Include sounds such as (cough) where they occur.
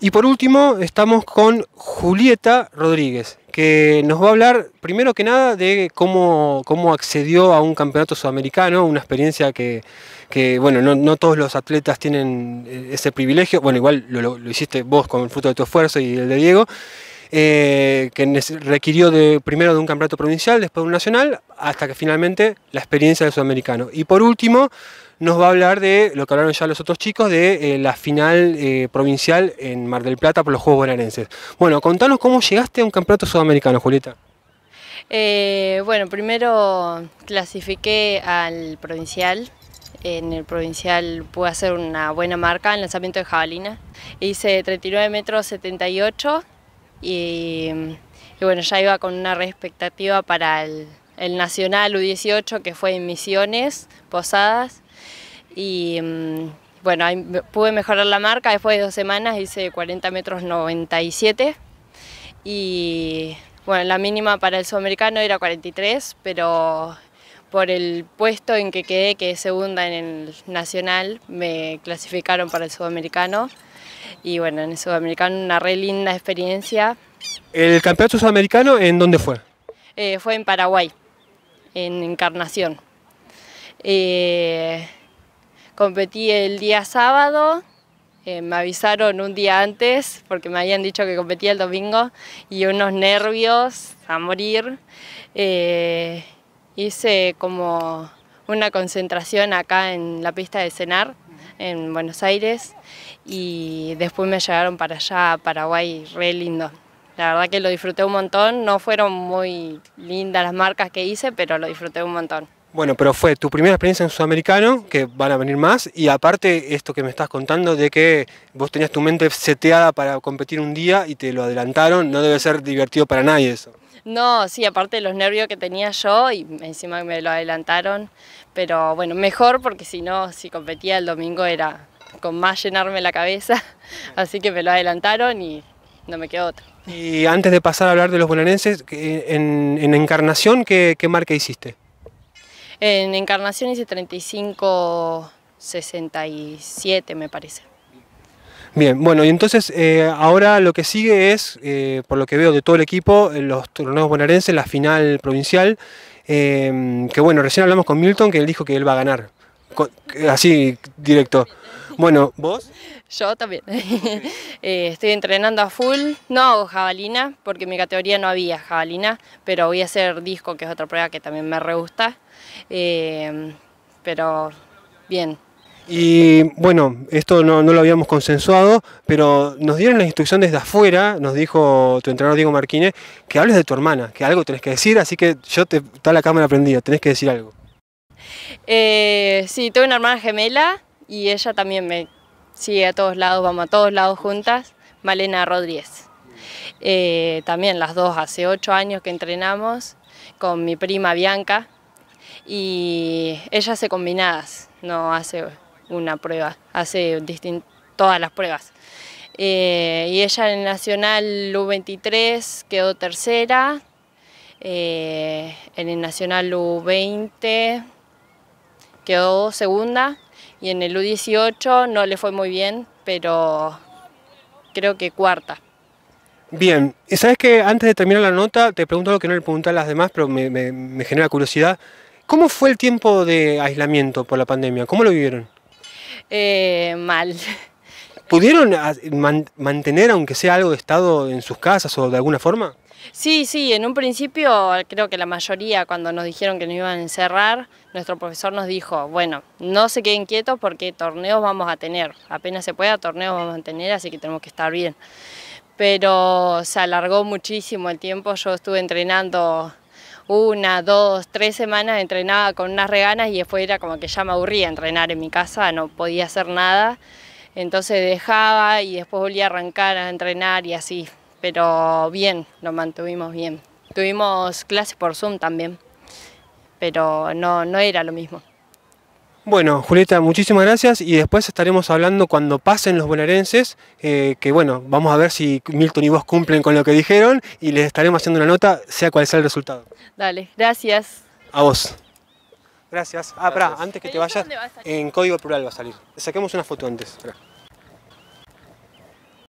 Y por último, estamos con Julieta Rodríguez, que nos va a hablar primero que nada de cómo, cómo accedió a un campeonato sudamericano, una experiencia que, bueno, no, todos los atletas tienen eh, ese privilegio. Bueno, igual lo, lo hiciste vos con el fruto de tu esfuerzo y el de Diego. Eh, que requirió de, primero de un campeonato provincial, después de un nacional, hasta que finalmente la experiencia del sudamericano. Y por último, nos va a hablar de lo que hablaron ya los otros chicos, de eh, la final eh, provincial en Mar del Plata por los Juegos Bonaerenses. Bueno, contanos cómo llegaste a un campeonato sudamericano, Julieta. bueno, primero clasifiqué al provincial. En el provincial pude hacer una buena marca en lanzamiento de jabalina. Hice 39 metros 78 y, bueno, ya iba con una expectativa para el, Nacional U18 que fue en Misiones, Posadas. Y mm, bueno, pude mejorar la marca, después de dos semanas hice 40 metros 97. Y bueno, la mínima para el sudamericano era 43, pero por el puesto en que quedé, que es segunda en el nacional, me clasificaron para el sudamericano. Y bueno, en el Sudamericano una re linda experiencia. ¿El campeonato sudamericano en dónde fue? Eh, fue en Paraguay, en Encarnación. Eh, competí el día sábado, eh, me avisaron un día antes porque me habían dicho que competía el domingo y unos nervios a morir. hice como una concentración acá en la pista de cenar en Buenos Aires y después me llegaron para allá, a Paraguay, re lindo. La verdad que lo disfruté un montón, no fueron muy lindas las marcas que hice, pero lo disfruté un montón. Bueno, pero fue tu primera experiencia en Sudamericano, que van a venir más, y aparte esto que me estás contando de que vos tenías tu mente seteada para competir un día y te lo adelantaron, no debe ser divertido para nadie eso. No, sí, aparte de los nervios que tenía yo y encima me lo adelantaron, pero bueno, mejor porque si no, si competía el domingo era con más llenarme la cabeza, (laughs) así que me lo adelantaron y no me quedó otra. Y antes de pasar a hablar de los bonaerenses, en, Encarnación, ¿qué, ¿qué, marca hiciste? En Encarnación hice 35-67, me parece. Bien, bueno, y entonces eh, ahora lo que sigue es, eh, por lo que veo de todo el equipo, eh, los torneos bonaerenses, la final provincial, em, que bueno, recién hablamos con Milton, que él dijo que él va a ganar, así directo. Bueno, ¿vos? Yo también. (laughs) estoy entrenando a full, no hago jabalina, porque en mi categoría no había jabalina, pero voy a hacer disco, que es otra prueba que también me re gusta, em, pero bien. Y bueno, esto no, lo habíamos consensuado, pero nos dieron la instrucción desde afuera, nos dijo tu entrenador Diego Marquine, que hables de tu hermana, que algo tenés que decir, así que yo te está la cámara prendida, tenés que decir algo. Eh, sí, tengo una hermana gemela y ella también me sigue a todos lados, vamos a todos lados juntas, Malena Rodríguez. Eh, también las dos hace ocho años que entrenamos con mi prima Bianca y ella hace combinadas, no hace una prueba, hace todas las pruebas. Eh, y ella en el Nacional U23 quedó tercera, eh, en el Nacional U20 quedó segunda y en el U18 no le fue muy bien, pero creo que cuarta. Bien, y sabes que antes de terminar la nota te pregunto lo que no le pregunté a las demás, pero me genera curiosidad. ¿Cómo fue el tiempo de aislamiento por la pandemia? ¿Cómo lo vivieron? Eh, mal. ¿Pudieron mantener, aunque sea algo de Estado, en sus casas o de alguna forma? Sí, sí, en un principio creo que la mayoría cuando nos dijeron que nos iban a encerrar, nuestro profesor nos dijo, bueno, no se queden quietos porque torneos vamos a tener, apenas se pueda torneos vamos a tener, así que tenemos que estar bien. Pero se alargó muchísimo el tiempo, yo estuve entrenando una, dos, tres semanas entrenaba con unas reganas y después era como que ya me aburría entrenar en mi casa, no podía hacer nada. Entonces dejaba y después volví a arrancar a entrenar y así. Pero bien, lo mantuvimos bien. Tuvimos clases por Zoom también, pero no, no era lo mismo. Bueno, Julieta, muchísimas gracias y después estaremos hablando cuando pasen los bonaerenses, eh, que bueno, vamos a ver si Milton y vos cumplen con lo que dijeron y les estaremos haciendo una nota, sea cual sea el resultado. Dale, gracias. A vos. Gracias. Ah, para. antes que te vayas, en código plural va a salir. Saquemos una foto antes.